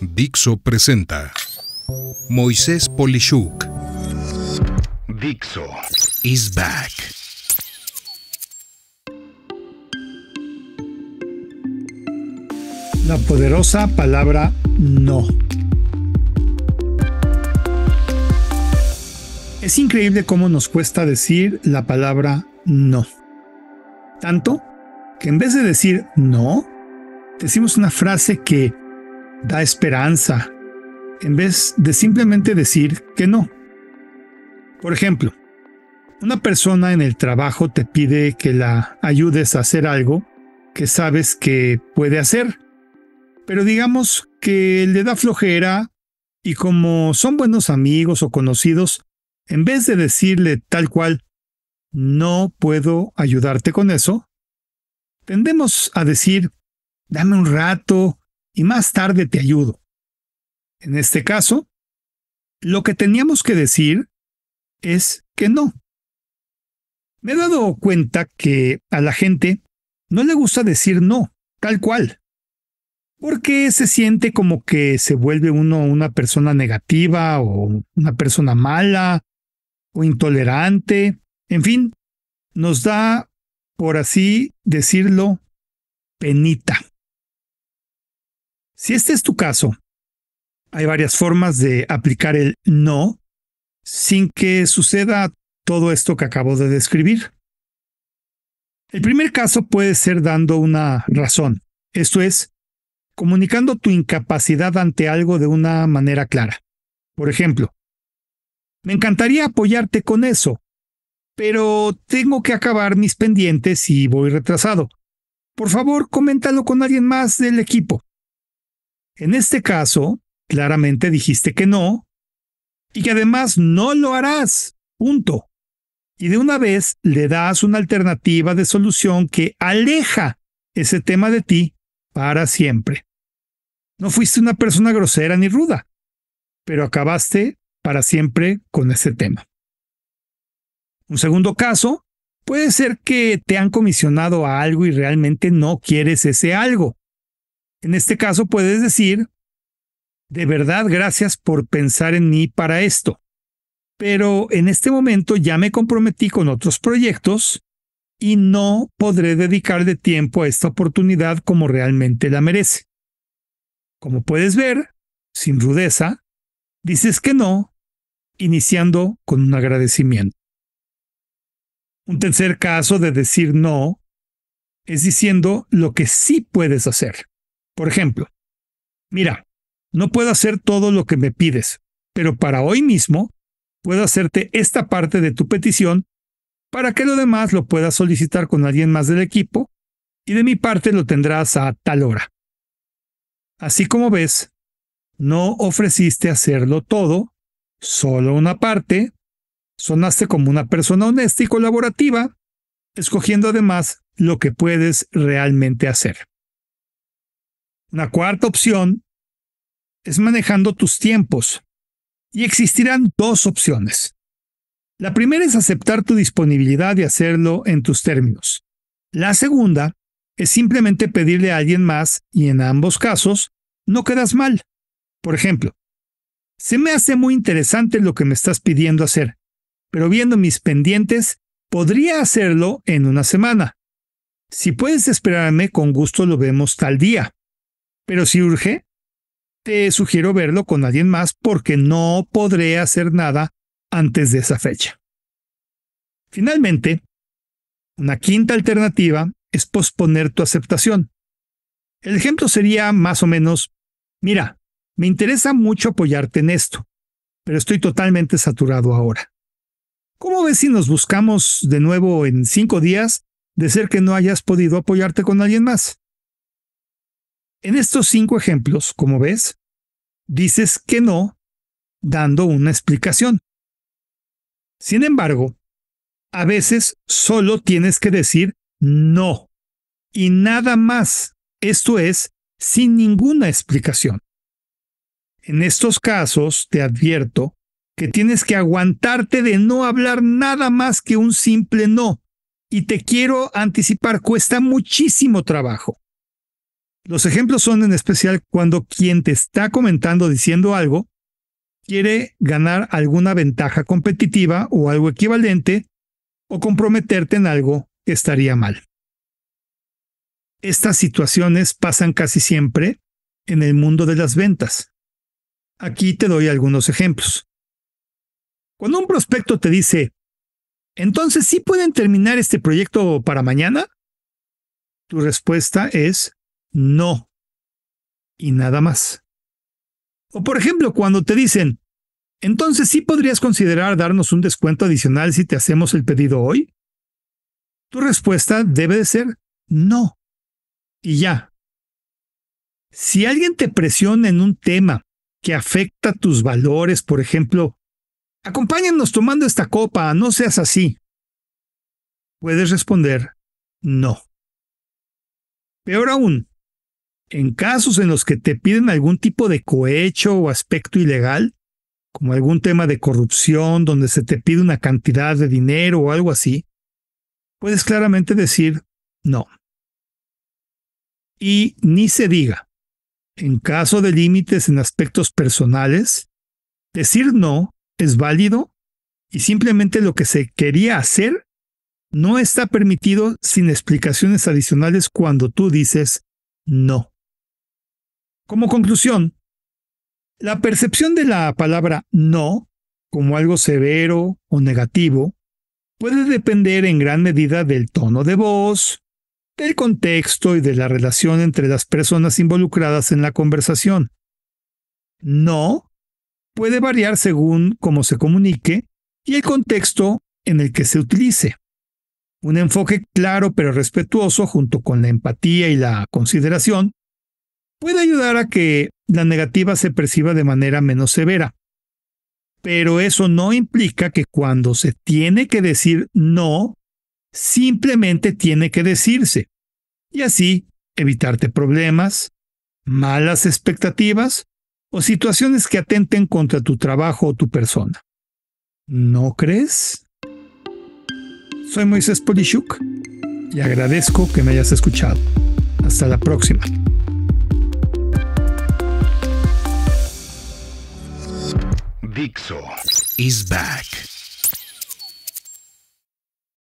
Dixo presenta Moisés Polishuk. Dixo is back. La poderosa palabra no. Es increíble cómo nos cuesta decir la palabra no. Tanto que en vez de decir no, decimos una frase que da esperanza, en vez de simplemente decir que no. Por ejemplo, una persona en el trabajo te pide que la ayudes a hacer algo que sabes que puede hacer, pero digamos que le da flojera y como son buenos amigos o conocidos, en vez de decirle tal cual, no puedo ayudarte con eso, tendemos a decir, dame un rato y más tarde te ayudo. En este caso, lo que teníamos que decir es que no. Me he dado cuenta que a la gente no le gusta decir no, tal cual, porque se siente como que se vuelve uno una persona negativa o una persona mala o intolerante, en fin, nos da, por así decirlo, penita. Si este es tu caso, hay varias formas de aplicar el no sin que suceda todo esto que acabo de describir. El primer caso puede ser dando una razón, esto es, comunicando tu incapacidad ante algo de una manera clara. Por ejemplo, me encantaría apoyarte con eso, pero tengo que acabar mis pendientes y voy retrasado. Por favor, coméntalo con alguien más del equipo. En este caso, claramente dijiste que no y que además no lo harás. Punto. Y de una vez le das una alternativa de solución que aleja ese tema de ti para siempre. No fuiste una persona grosera ni ruda, pero acabaste para siempre con ese tema. Un segundo caso, puede ser que te han comisionado a algo y realmente no quieres ese algo. En este caso puedes decir, de verdad gracias por pensar en mí para esto, pero en este momento ya me comprometí con otros proyectos y no podré dedicar de tiempo a esta oportunidad como realmente la merece. Como puedes ver, sin rudeza, dices que no, iniciando con un agradecimiento. Un tercer caso de decir no es diciendo lo que sí puedes hacer. Por ejemplo, mira, no puedo hacer todo lo que me pides, pero para hoy mismo puedo hacerte esta parte de tu petición para que lo demás lo puedas solicitar con alguien más del equipo y de mi parte lo tendrás a tal hora. Así como ves, no ofreciste hacerlo todo, solo una parte, sonaste como una persona honesta y colaborativa, escogiendo además lo que puedes realmente hacer. Una cuarta opción es manejando tus tiempos. Y existirán dos opciones. La primera es aceptar tu disponibilidad y hacerlo en tus términos. La segunda es simplemente pedirle a alguien más y en ambos casos no quedas mal. Por ejemplo, se me hace muy interesante lo que me estás pidiendo hacer, pero viendo mis pendientes, podría hacerlo en una semana. Si puedes esperarme, con gusto lo vemos tal día. Pero si urge, te sugiero verlo con alguien más porque no podré hacer nada antes de esa fecha. Finalmente, una quinta alternativa es posponer tu aceptación. El ejemplo sería más o menos, mira, me interesa mucho apoyarte en esto, pero estoy totalmente saturado ahora. ¿Cómo ves si nos buscamos de nuevo en cinco días de ser que no hayas podido apoyarte con alguien más? En estos cinco ejemplos, como ves, dices que no dando una explicación. Sin embargo, a veces solo tienes que decir no y nada más, esto es, sin ninguna explicación. En estos casos, te advierto que tienes que aguantarte de no hablar nada más que un simple no. Y te quiero anticipar, cuesta muchísimo trabajo. Los ejemplos son en especial cuando quien te está comentando diciendo algo quiere ganar alguna ventaja competitiva o algo equivalente o comprometerte en algo que estaría mal. Estas situaciones pasan casi siempre en el mundo de las ventas. Aquí te doy algunos ejemplos. Cuando un prospecto te dice, entonces sí pueden terminar este proyecto para mañana, tu respuesta es, no y nada más. O por ejemplo, cuando te dicen, entonces sí podrías considerar darnos un descuento adicional si te hacemos el pedido hoy. Tu respuesta debe de ser no. Y ya. Si alguien te presiona en un tema que afecta tus valores, por ejemplo, acompáñanos tomando esta copa, no seas así. Puedes responder no. Peor aún, en casos en los que te piden algún tipo de cohecho o aspecto ilegal, como algún tema de corrupción donde se te pide una cantidad de dinero o algo así, puedes claramente decir no. Y ni se diga, en caso de límites en aspectos personales, decir no es válido y simplemente lo que se quería hacer no está permitido sin explicaciones adicionales cuando tú dices no. Como conclusión, la percepción de la palabra no como algo severo o negativo puede depender en gran medida del tono de voz, del contexto y de la relación entre las personas involucradas en la conversación. No puede variar según cómo se comunique y el contexto en el que se utilice. Un enfoque claro pero respetuoso junto con la empatía y la consideración puede ayudar a que la negativa se perciba de manera menos severa. Pero eso no implica que cuando se tiene que decir no, simplemente tiene que decirse. Y así evitarte problemas, malas expectativas o situaciones que atenten contra tu trabajo o tu persona. ¿No crees? Soy Moisés Polishuk y agradezco que me hayas escuchado. Hasta la próxima. Dixo is back.